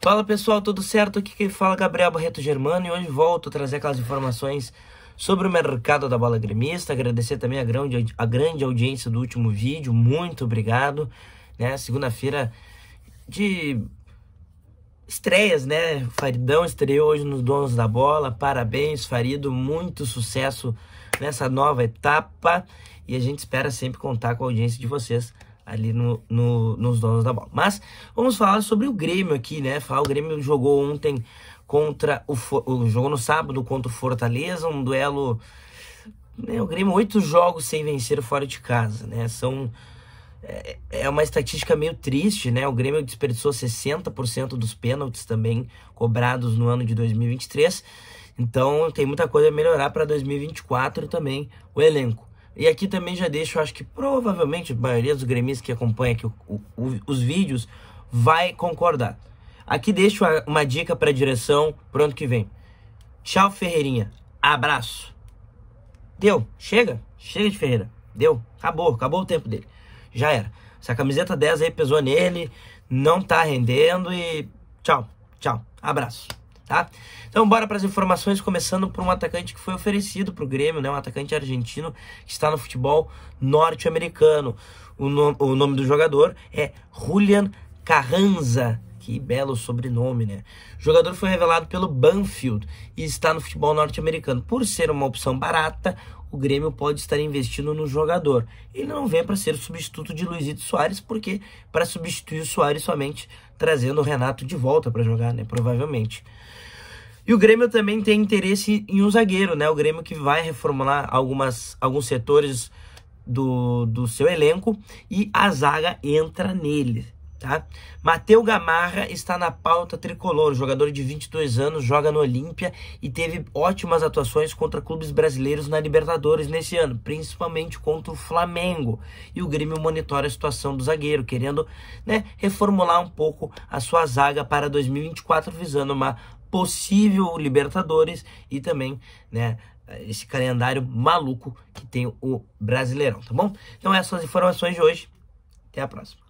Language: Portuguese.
Fala pessoal, tudo certo? Aqui quem fala é Gabriel Barreto Germano e hoje volto a trazer aquelas informações sobre o mercado da bola gremista. Agradecer também a grande, a grande audiência do último vídeo, muito obrigado. Né? Segunda-feira de estreias, né? Faridão estreou hoje nos Donos da Bola. Parabéns, Farido, muito sucesso nessa nova etapa e a gente espera sempre contar com a audiência de vocês ali no, no, nos donos da bola. Mas vamos falar sobre o Grêmio aqui, né? O Grêmio jogou ontem contra o, o jogou no sábado contra o Fortaleza, um duelo né, o Grêmio oito jogos sem vencer fora de casa, né? São é, é uma estatística meio triste, né? O Grêmio desperdiçou 60% dos pênaltis também cobrados no ano de 2023. Então tem muita coisa a melhorar para 2024 também o elenco. E aqui também já deixo, acho que provavelmente a maioria dos gremistas que acompanha aqui o, o, os vídeos vai concordar. Aqui deixo uma dica para a direção pro ano que vem. Tchau, Ferreirinha. Abraço. Deu. Chega. Chega de Ferreira. Deu. Acabou. Acabou o tempo dele. Já era. Essa camiseta 10 aí pesou nele. Não tá rendendo e tchau. Tchau. Abraço tá? Então bora para as informações, começando por um atacante que foi oferecido para o Grêmio, né? Um atacante argentino que está no futebol norte-americano. O, no o nome do jogador é Julian Carranza, que belo sobrenome, né? O jogador foi revelado pelo Banfield e está no futebol norte-americano. Por ser uma opção barata, o Grêmio pode estar investindo no jogador. Ele não vem para ser o substituto de Luizito Soares, porque para substituir o Soares somente trazendo o Renato de volta para jogar, né? Provavelmente. E o Grêmio também tem interesse em um zagueiro, né? O Grêmio que vai reformular algumas, alguns setores do, do seu elenco e a zaga entra nele tá? Mateu Gamarra está na pauta tricolor, jogador de 22 anos, joga no Olímpia e teve ótimas atuações contra clubes brasileiros na Libertadores nesse ano, principalmente contra o Flamengo. E o Grêmio monitora a situação do zagueiro, querendo né, reformular um pouco a sua zaga para 2024, visando uma possível Libertadores e também né, esse calendário maluco que tem o Brasileirão, tá bom? Então essas são as informações de hoje. Até a próxima.